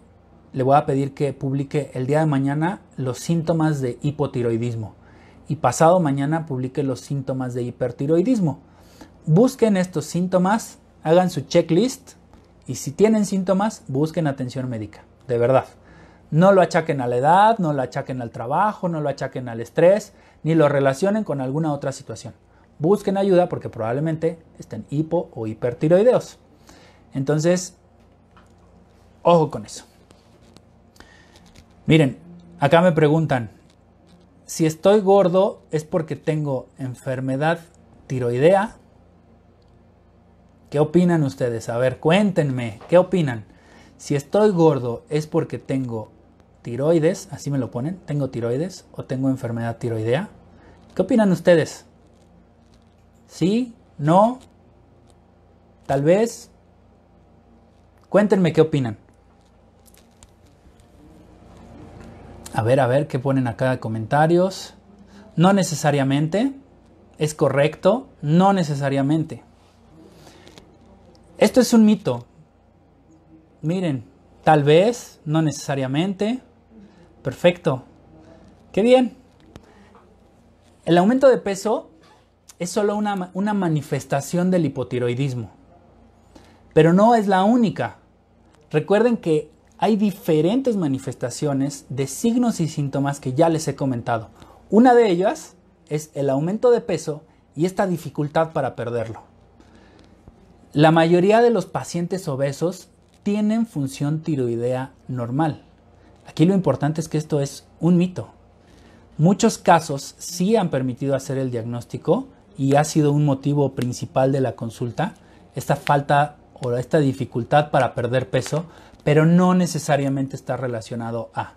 le voy a pedir que publique el día de mañana los síntomas de hipotiroidismo y pasado mañana publique los síntomas de hipertiroidismo. Busquen estos síntomas, hagan su checklist y si tienen síntomas, busquen atención médica, de verdad. No lo achaquen a la edad, no lo achaquen al trabajo, no lo achaquen al estrés, ni lo relacionen con alguna otra situación. Busquen ayuda porque probablemente estén hipo o hipertiroideos. Entonces, ojo con eso. Miren, acá me preguntan, si estoy gordo es porque tengo enfermedad tiroidea. ¿Qué opinan ustedes? A ver, cuéntenme, ¿qué opinan? Si estoy gordo es porque tengo tiroides, así me lo ponen, tengo tiroides o tengo enfermedad tiroidea. ¿Qué opinan ustedes? ¿Sí? ¿No? ¿Tal vez? Cuéntenme qué opinan. A ver, a ver, ¿qué ponen acá de comentarios? No necesariamente. ¿Es correcto? No necesariamente. Esto es un mito. Miren, tal vez, no necesariamente. Perfecto. Qué bien. El aumento de peso es solo una, una manifestación del hipotiroidismo. Pero no es la única. Recuerden que hay diferentes manifestaciones de signos y síntomas que ya les he comentado. Una de ellas es el aumento de peso y esta dificultad para perderlo. La mayoría de los pacientes obesos tienen función tiroidea normal. Aquí lo importante es que esto es un mito. Muchos casos sí han permitido hacer el diagnóstico y ha sido un motivo principal de la consulta, esta falta o esta dificultad para perder peso, pero no necesariamente está relacionado a.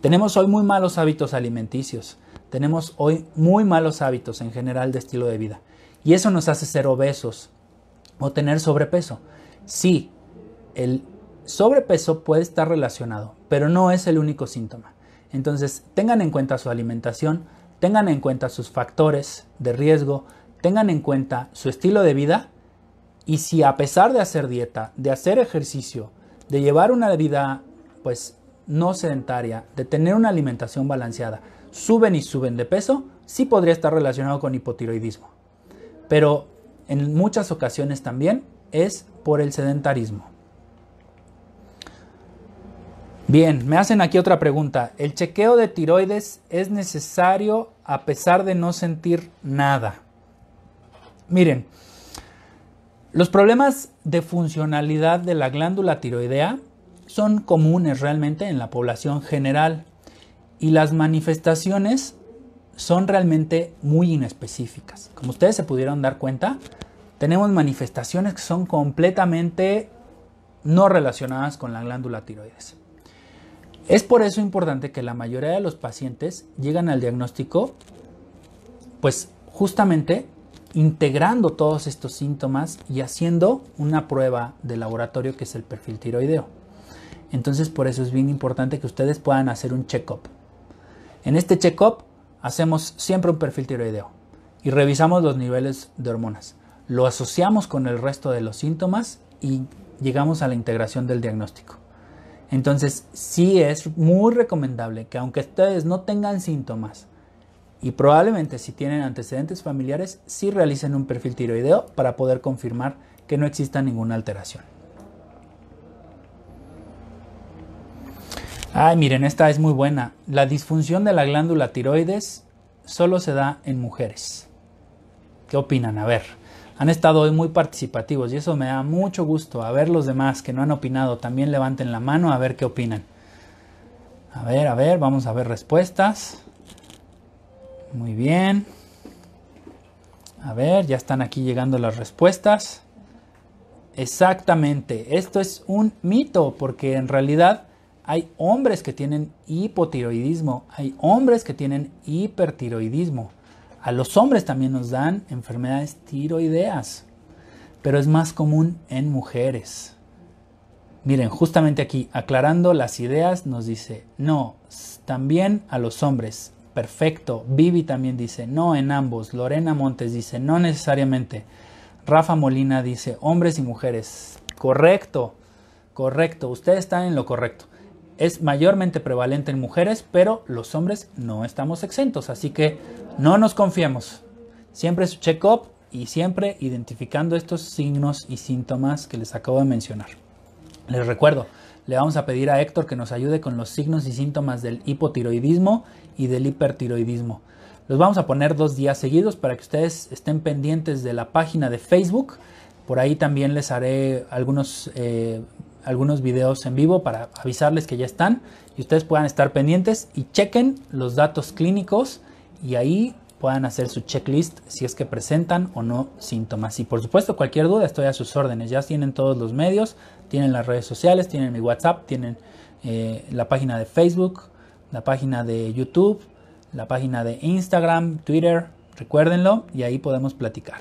Tenemos hoy muy malos hábitos alimenticios, tenemos hoy muy malos hábitos en general de estilo de vida y eso nos hace ser obesos o tener sobrepeso. Sí, el sobrepeso puede estar relacionado, pero no es el único síntoma. Entonces, tengan en cuenta su alimentación, tengan en cuenta sus factores de riesgo, tengan en cuenta su estilo de vida y si a pesar de hacer dieta, de hacer ejercicio, de llevar una vida pues no sedentaria, de tener una alimentación balanceada, suben y suben de peso, sí podría estar relacionado con hipotiroidismo. Pero en muchas ocasiones también es por el sedentarismo. Bien, me hacen aquí otra pregunta. ¿El chequeo de tiroides es necesario a pesar de no sentir nada? Miren, los problemas de funcionalidad de la glándula tiroidea son comunes realmente en la población general y las manifestaciones son realmente muy inespecíficas. Como ustedes se pudieron dar cuenta, tenemos manifestaciones que son completamente no relacionadas con la glándula tiroides. Es por eso importante que la mayoría de los pacientes llegan al diagnóstico, pues justamente integrando todos estos síntomas y haciendo una prueba de laboratorio que es el perfil tiroideo. Entonces por eso es bien importante que ustedes puedan hacer un check-up. En este check-up hacemos siempre un perfil tiroideo y revisamos los niveles de hormonas. Lo asociamos con el resto de los síntomas y llegamos a la integración del diagnóstico. Entonces sí es muy recomendable que aunque ustedes no tengan síntomas y probablemente si tienen antecedentes familiares, sí realicen un perfil tiroideo para poder confirmar que no exista ninguna alteración. Ay, miren, esta es muy buena. La disfunción de la glándula tiroides solo se da en mujeres. ¿Qué opinan? A ver han estado hoy muy participativos y eso me da mucho gusto. A ver los demás que no han opinado, también levanten la mano a ver qué opinan. A ver, a ver, vamos a ver respuestas. Muy bien. A ver, ya están aquí llegando las respuestas. Exactamente, esto es un mito porque en realidad hay hombres que tienen hipotiroidismo, hay hombres que tienen hipertiroidismo. A los hombres también nos dan enfermedades tiroideas, pero es más común en mujeres. Miren, justamente aquí, aclarando las ideas, nos dice, no, también a los hombres. Perfecto. Vivi también dice, no en ambos. Lorena Montes dice, no necesariamente. Rafa Molina dice, hombres y mujeres. Correcto, correcto. Ustedes están en lo correcto es mayormente prevalente en mujeres, pero los hombres no estamos exentos, así que no nos confiemos. Siempre su check-up y siempre identificando estos signos y síntomas que les acabo de mencionar. Les recuerdo, le vamos a pedir a Héctor que nos ayude con los signos y síntomas del hipotiroidismo y del hipertiroidismo. Los vamos a poner dos días seguidos para que ustedes estén pendientes de la página de Facebook. Por ahí también les haré algunos eh, algunos videos en vivo para avisarles que ya están y ustedes puedan estar pendientes y chequen los datos clínicos y ahí puedan hacer su checklist si es que presentan o no síntomas. Y por supuesto, cualquier duda estoy a sus órdenes. Ya tienen todos los medios, tienen las redes sociales, tienen mi WhatsApp, tienen eh, la página de Facebook, la página de YouTube, la página de Instagram, Twitter, recuérdenlo y ahí podemos platicar.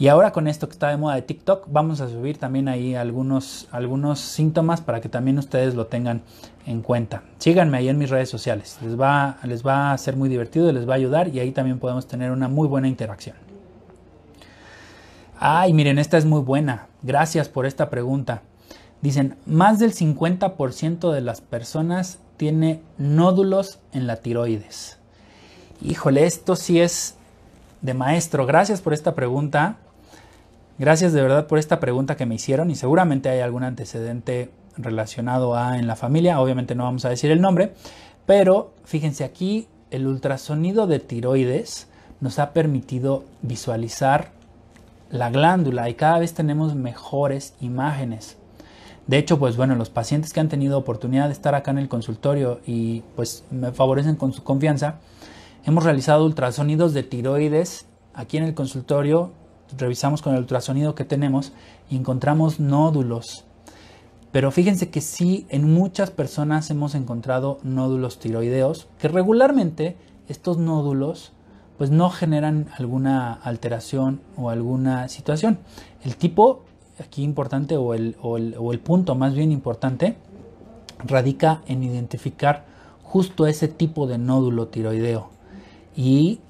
Y ahora con esto que está de moda de TikTok, vamos a subir también ahí algunos, algunos síntomas para que también ustedes lo tengan en cuenta. Síganme ahí en mis redes sociales, les va, les va a ser muy divertido, les va a ayudar y ahí también podemos tener una muy buena interacción. Ay, miren, esta es muy buena. Gracias por esta pregunta. Dicen, más del 50% de las personas tiene nódulos en la tiroides. Híjole, esto sí es de maestro. Gracias por esta pregunta Gracias de verdad por esta pregunta que me hicieron y seguramente hay algún antecedente relacionado a en la familia, obviamente no vamos a decir el nombre, pero fíjense aquí el ultrasonido de tiroides nos ha permitido visualizar la glándula y cada vez tenemos mejores imágenes. De hecho, pues bueno, los pacientes que han tenido oportunidad de estar acá en el consultorio y pues me favorecen con su confianza, hemos realizado ultrasonidos de tiroides aquí en el consultorio revisamos con el ultrasonido que tenemos y encontramos nódulos. Pero fíjense que sí, en muchas personas hemos encontrado nódulos tiroideos, que regularmente estos nódulos pues no generan alguna alteración o alguna situación. El tipo aquí importante o el, o el, o el punto más bien importante radica en identificar justo ese tipo de nódulo tiroideo y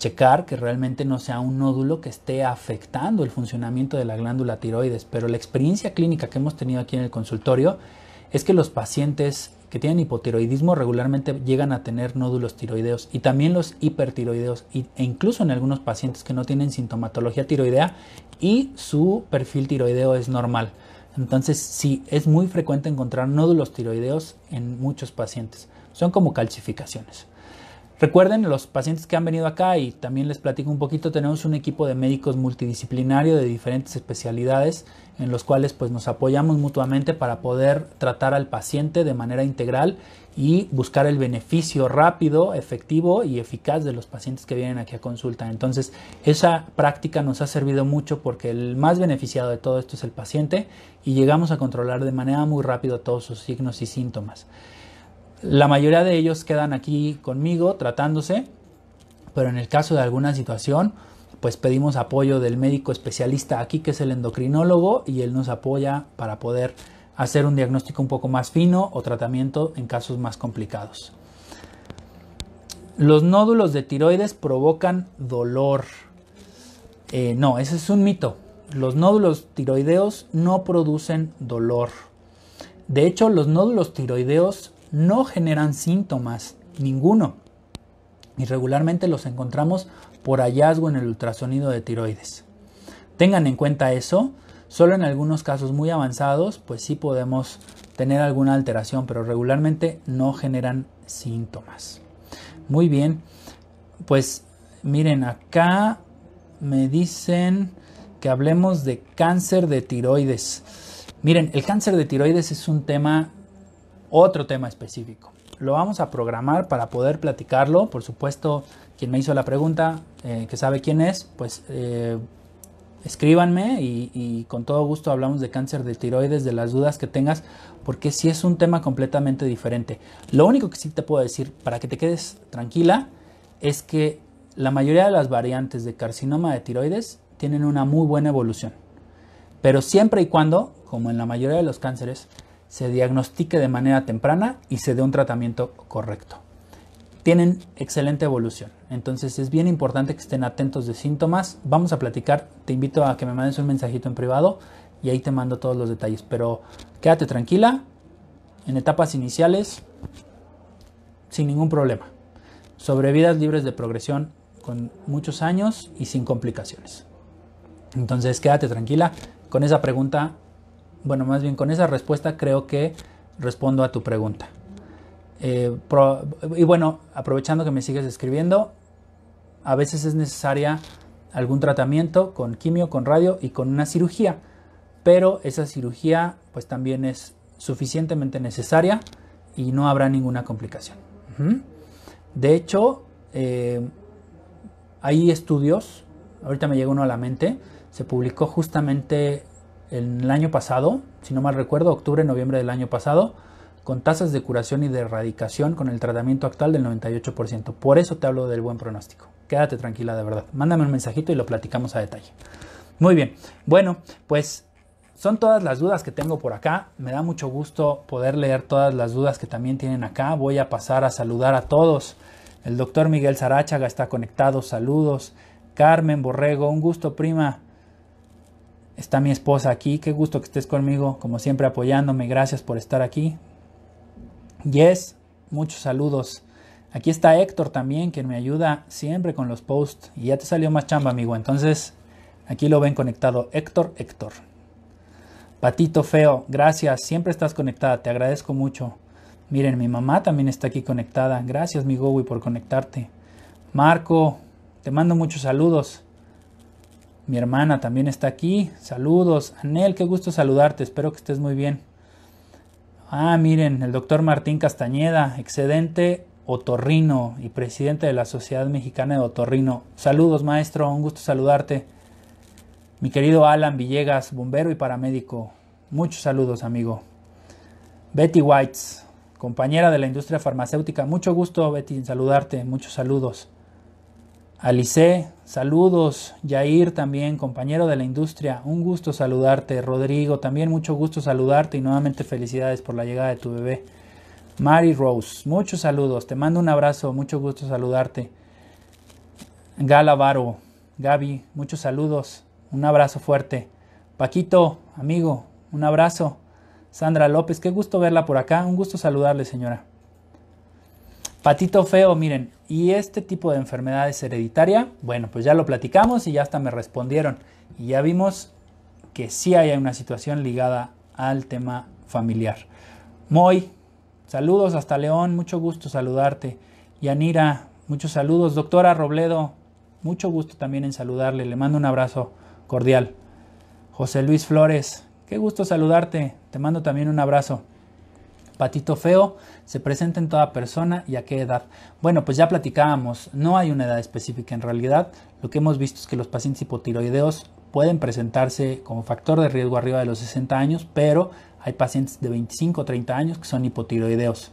checar que realmente no sea un nódulo que esté afectando el funcionamiento de la glándula tiroides, pero la experiencia clínica que hemos tenido aquí en el consultorio es que los pacientes que tienen hipotiroidismo regularmente llegan a tener nódulos tiroideos y también los hipertiroideos e incluso en algunos pacientes que no tienen sintomatología tiroidea y su perfil tiroideo es normal. Entonces sí, es muy frecuente encontrar nódulos tiroideos en muchos pacientes. Son como calcificaciones. Recuerden, los pacientes que han venido acá y también les platico un poquito, tenemos un equipo de médicos multidisciplinario de diferentes especialidades en los cuales pues nos apoyamos mutuamente para poder tratar al paciente de manera integral y buscar el beneficio rápido, efectivo y eficaz de los pacientes que vienen aquí a consulta. Entonces, esa práctica nos ha servido mucho porque el más beneficiado de todo esto es el paciente y llegamos a controlar de manera muy rápida todos sus signos y síntomas. La mayoría de ellos quedan aquí conmigo tratándose, pero en el caso de alguna situación, pues pedimos apoyo del médico especialista aquí, que es el endocrinólogo, y él nos apoya para poder hacer un diagnóstico un poco más fino o tratamiento en casos más complicados. Los nódulos de tiroides provocan dolor. Eh, no, ese es un mito. Los nódulos tiroideos no producen dolor. De hecho, los nódulos tiroideos no generan síntomas, ninguno. Y regularmente los encontramos por hallazgo en el ultrasonido de tiroides. Tengan en cuenta eso, solo en algunos casos muy avanzados, pues sí podemos tener alguna alteración, pero regularmente no generan síntomas. Muy bien, pues miren, acá me dicen que hablemos de cáncer de tiroides. Miren, el cáncer de tiroides es un tema otro tema específico. Lo vamos a programar para poder platicarlo. Por supuesto, quien me hizo la pregunta, eh, que sabe quién es, pues eh, escríbanme y, y, con todo gusto hablamos de cáncer de tiroides, de las dudas que tengas, porque sí es un tema completamente diferente. Lo único que sí te puedo decir, para que te quedes tranquila, es que la mayoría de las variantes de carcinoma de tiroides tienen una muy buena evolución. Pero siempre y cuando, como en la mayoría de los cánceres, se diagnostique de manera temprana y se dé un tratamiento correcto. Tienen excelente evolución, entonces es bien importante que estén atentos de síntomas. Vamos a platicar, te invito a que me mandes un mensajito en privado y ahí te mando todos los detalles, pero quédate tranquila, en etapas iniciales, sin ningún problema. Sobre vidas libres de progresión con muchos años y sin complicaciones. Entonces quédate tranquila, con esa pregunta bueno, más bien con esa respuesta creo que respondo a tu pregunta. Eh, y bueno, aprovechando que me sigues escribiendo, a veces es necesaria algún tratamiento con quimio, con radio y con una cirugía, pero esa cirugía pues también es suficientemente necesaria y no habrá ninguna complicación. De hecho, eh, hay estudios, ahorita me llega uno a la mente, se publicó justamente en el año pasado, si no mal recuerdo, octubre, noviembre del año pasado, con tasas de curación y de erradicación con el tratamiento actual del 98%. Por eso te hablo del buen pronóstico. Quédate tranquila de verdad. Mándame un mensajito y lo platicamos a detalle. Muy bien. Bueno, pues son todas las dudas que tengo por acá. Me da mucho gusto poder leer todas las dudas que también tienen acá. Voy a pasar a saludar a todos. El doctor Miguel Sarachaga está conectado. Saludos. Carmen Borrego, un gusto prima. Está mi esposa aquí, qué gusto que estés conmigo, como siempre apoyándome, gracias por estar aquí. Yes, muchos saludos. Aquí está Héctor también, quien me ayuda siempre con los posts. Y ya te salió más chamba, amigo. Entonces, aquí lo ven conectado. Héctor, Héctor. Patito Feo, gracias. Siempre estás conectada. Te agradezco mucho. Miren, mi mamá también está aquí conectada. Gracias, mi Gowi, por conectarte. Marco, te mando muchos saludos. Mi hermana también está aquí. Saludos. Anel, qué gusto saludarte. Espero que estés muy bien. Ah, miren, el doctor Martín Castañeda, excedente otorrino y presidente de la Sociedad Mexicana de Otorrino. Saludos, maestro. Un gusto saludarte. Mi querido Alan Villegas, bombero y paramédico. Muchos saludos, amigo. Betty Whites, compañera de la industria farmacéutica. Mucho gusto, Betty, en saludarte. Muchos saludos. Alice, saludos. Yair también, compañero de la industria, un gusto saludarte. Rodrigo, también mucho gusto saludarte y nuevamente felicidades por la llegada de tu bebé. Mary Rose, muchos saludos. Te mando un abrazo, mucho gusto saludarte. Gala Varo, Gaby, muchos saludos. Un abrazo fuerte. Paquito, amigo, un abrazo. Sandra López, qué gusto verla por acá. Un gusto saludarle, señora. Patito feo, miren, ¿y este tipo de enfermedad es hereditaria? Bueno, pues ya lo platicamos y ya hasta me respondieron. Y ya vimos que sí hay una situación ligada al tema familiar. Moy, saludos hasta León, mucho gusto saludarte. Yanira, muchos saludos. Doctora Robledo, mucho gusto también en saludarle. Le mando un abrazo cordial. José Luis Flores, qué gusto saludarte. Te mando también un abrazo. Patito feo se presenta en toda persona y a qué edad. Bueno, pues ya platicábamos, no hay una edad específica en realidad. Lo que hemos visto es que los pacientes hipotiroideos pueden presentarse como factor de riesgo arriba de los 60 años, pero hay pacientes de 25 o 30 años que son hipotiroideos.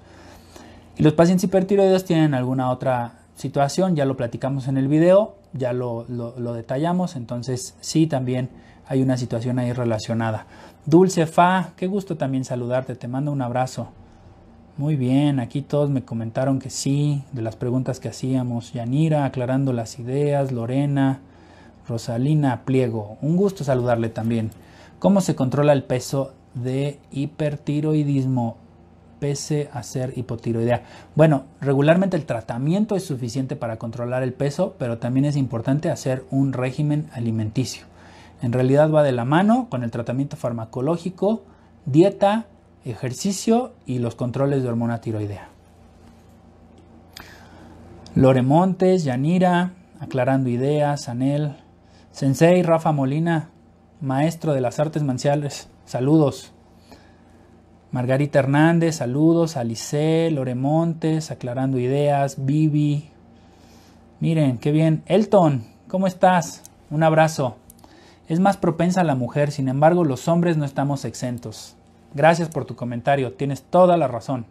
Y los pacientes hipertiroideos tienen alguna otra situación, ya lo platicamos en el video, ya lo, lo detallamos, entonces sí también hay una situación ahí relacionada. Dulce Fa, qué gusto también saludarte, te mando un abrazo. Muy bien, aquí todos me comentaron que sí, de las preguntas que hacíamos. Yanira aclarando las ideas, Lorena, Rosalina Pliego, un gusto saludarle también. ¿Cómo se controla el peso de hipertiroidismo pese a ser hipotiroidea? Bueno, regularmente el tratamiento es suficiente para controlar el peso, pero también es importante hacer un régimen alimenticio. En realidad va de la mano con el tratamiento farmacológico, dieta, ejercicio y los controles de hormona tiroidea. Lore Montes, Yanira, Aclarando Ideas, Anel, Sensei Rafa Molina, maestro de las artes manciales, saludos. Margarita Hernández, saludos. Alice, Lore Montes, Aclarando Ideas, Vivi. Miren, qué bien. Elton, ¿cómo estás? Un abrazo. Es más propensa la mujer, sin embargo los hombres no estamos exentos. Gracias por tu comentario, tienes toda la razón.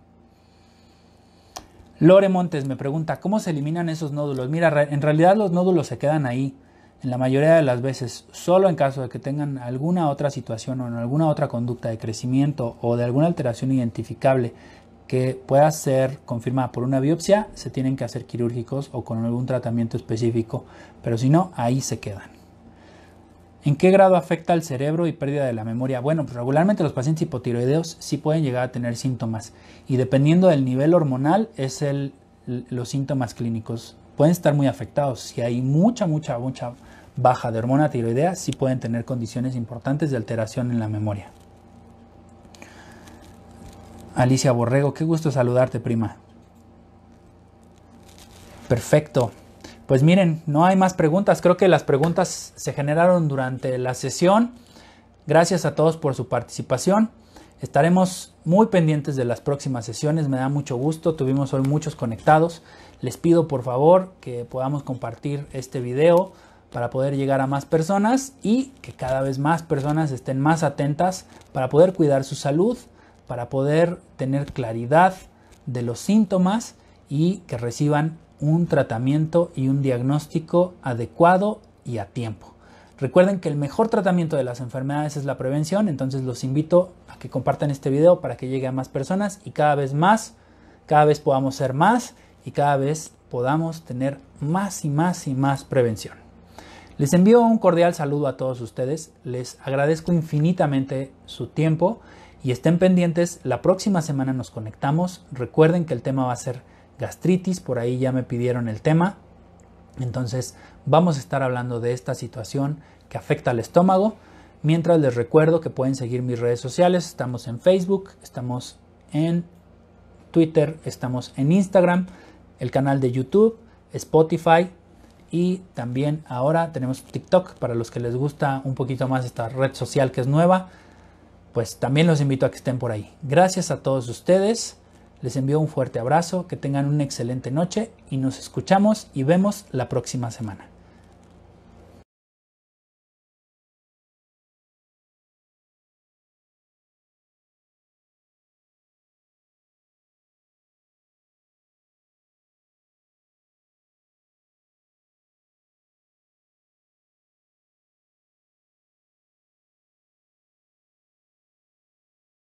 Lore Montes me pregunta, ¿cómo se eliminan esos nódulos? Mira, en realidad los nódulos se quedan ahí, en la mayoría de las veces, solo en caso de que tengan alguna otra situación o en alguna otra conducta de crecimiento o de alguna alteración identificable que pueda ser confirmada por una biopsia, se tienen que hacer quirúrgicos o con algún tratamiento específico, pero si no, ahí se quedan. ¿En qué grado afecta al cerebro y pérdida de la memoria? Bueno, pues regularmente los pacientes hipotiroideos sí pueden llegar a tener síntomas y dependiendo del nivel hormonal es el, los síntomas clínicos. Pueden estar muy afectados. Si hay mucha, mucha, mucha baja de hormona tiroidea, sí pueden tener condiciones importantes de alteración en la memoria. Alicia Borrego, qué gusto saludarte, prima. Perfecto. Pues miren, no hay más preguntas. Creo que las preguntas se generaron durante la sesión. Gracias a todos por su participación. Estaremos muy pendientes de las próximas sesiones. Me da mucho gusto. Tuvimos hoy muchos conectados. Les pido por favor que podamos compartir este video para poder llegar a más personas y que cada vez más personas estén más atentas para poder cuidar su salud, para poder tener claridad de los síntomas y que reciban un tratamiento y un diagnóstico adecuado y a tiempo. Recuerden que el mejor tratamiento de las enfermedades es la prevención, entonces los invito a que compartan este video para que llegue a más personas y cada vez más, cada vez podamos ser más y cada vez podamos tener más y más y más prevención. Les envío un cordial saludo a todos ustedes, les agradezco infinitamente su tiempo y estén pendientes, la próxima semana nos conectamos, recuerden que el tema va a ser gastritis, por ahí ya me pidieron el tema. Entonces vamos a estar hablando de esta situación que afecta al estómago. Mientras les recuerdo que pueden seguir mis redes sociales, estamos en Facebook, estamos en Twitter, estamos en Instagram, el canal de YouTube, Spotify y también ahora tenemos TikTok para los que les gusta un poquito más esta red social que es nueva, pues también los invito a que estén por ahí. Gracias a todos ustedes les envío un fuerte abrazo, que tengan una excelente noche y nos escuchamos y vemos la próxima semana.